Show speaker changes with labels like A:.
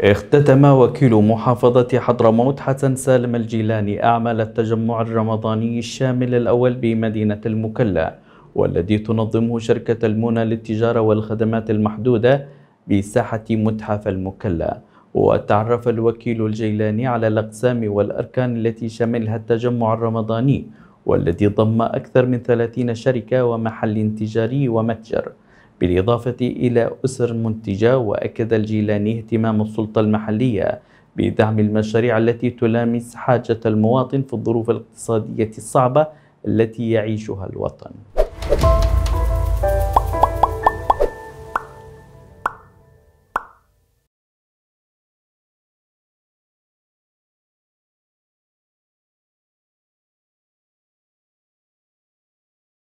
A: اختتم وكيل محافظة حضرموت حسن سالم الجيلاني أعمال التجمع الرمضاني الشامل الأول بمدينة المكلا والذي تنظمه شركة المنى للتجارة والخدمات المحدودة بساحة متحف المكلا وتعرف الوكيل الجيلاني على الأقسام والأركان التي شملها التجمع الرمضاني والذي ضم أكثر من 30 شركة ومحل تجاري ومتجر بالإضافة إلى أسر منتجة وأكد الجيلاني اهتمام السلطة المحلية بدعم المشاريع التي تلامس حاجة المواطن في الظروف الاقتصادية الصعبة التي يعيشها الوطن.